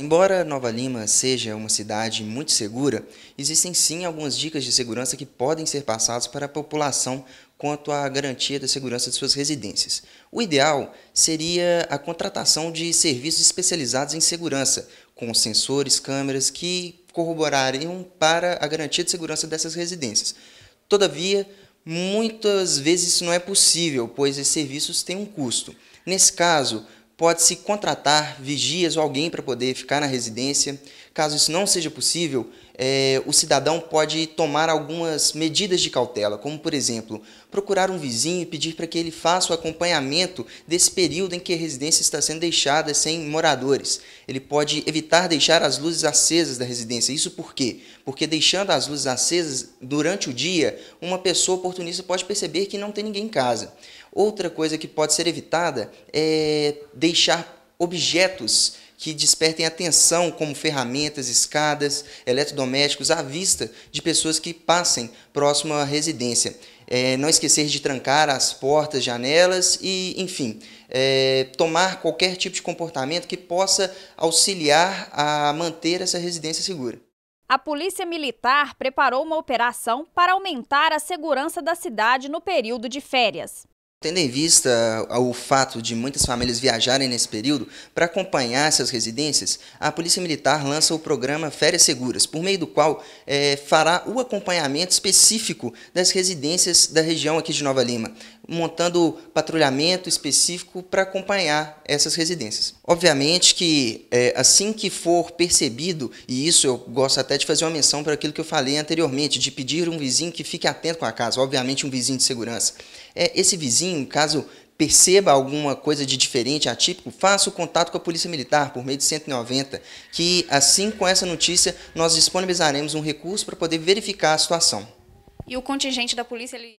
Embora Nova Lima seja uma cidade muito segura, existem sim algumas dicas de segurança que podem ser passadas para a população quanto à garantia da segurança de suas residências. O ideal seria a contratação de serviços especializados em segurança, com sensores, câmeras que corroborariam para a garantia de segurança dessas residências. Todavia, muitas vezes isso não é possível, pois esses serviços têm um custo. Nesse caso, pode-se contratar vigias ou alguém para poder ficar na residência, Caso isso não seja possível, é, o cidadão pode tomar algumas medidas de cautela, como, por exemplo, procurar um vizinho e pedir para que ele faça o acompanhamento desse período em que a residência está sendo deixada sem moradores. Ele pode evitar deixar as luzes acesas da residência. Isso por quê? Porque deixando as luzes acesas durante o dia, uma pessoa oportunista pode perceber que não tem ninguém em casa. Outra coisa que pode ser evitada é deixar objetos que despertem atenção como ferramentas, escadas, eletrodomésticos à vista de pessoas que passem próximo à residência. É, não esquecer de trancar as portas, janelas e, enfim, é, tomar qualquer tipo de comportamento que possa auxiliar a manter essa residência segura. A Polícia Militar preparou uma operação para aumentar a segurança da cidade no período de férias. Tendo em vista ah, o fato de muitas famílias viajarem nesse período, para acompanhar essas residências, a Polícia Militar lança o programa Férias Seguras, por meio do qual é, fará o acompanhamento específico das residências da região aqui de Nova Lima montando patrulhamento específico para acompanhar essas residências. Obviamente que é, assim que for percebido, e isso eu gosto até de fazer uma menção para aquilo que eu falei anteriormente, de pedir um vizinho que fique atento com a casa, obviamente um vizinho de segurança. É, esse vizinho, caso perceba alguma coisa de diferente, atípico, faça o contato com a Polícia Militar por meio de 190, que assim com essa notícia nós disponibilizaremos um recurso para poder verificar a situação. E o contingente da polícia, ele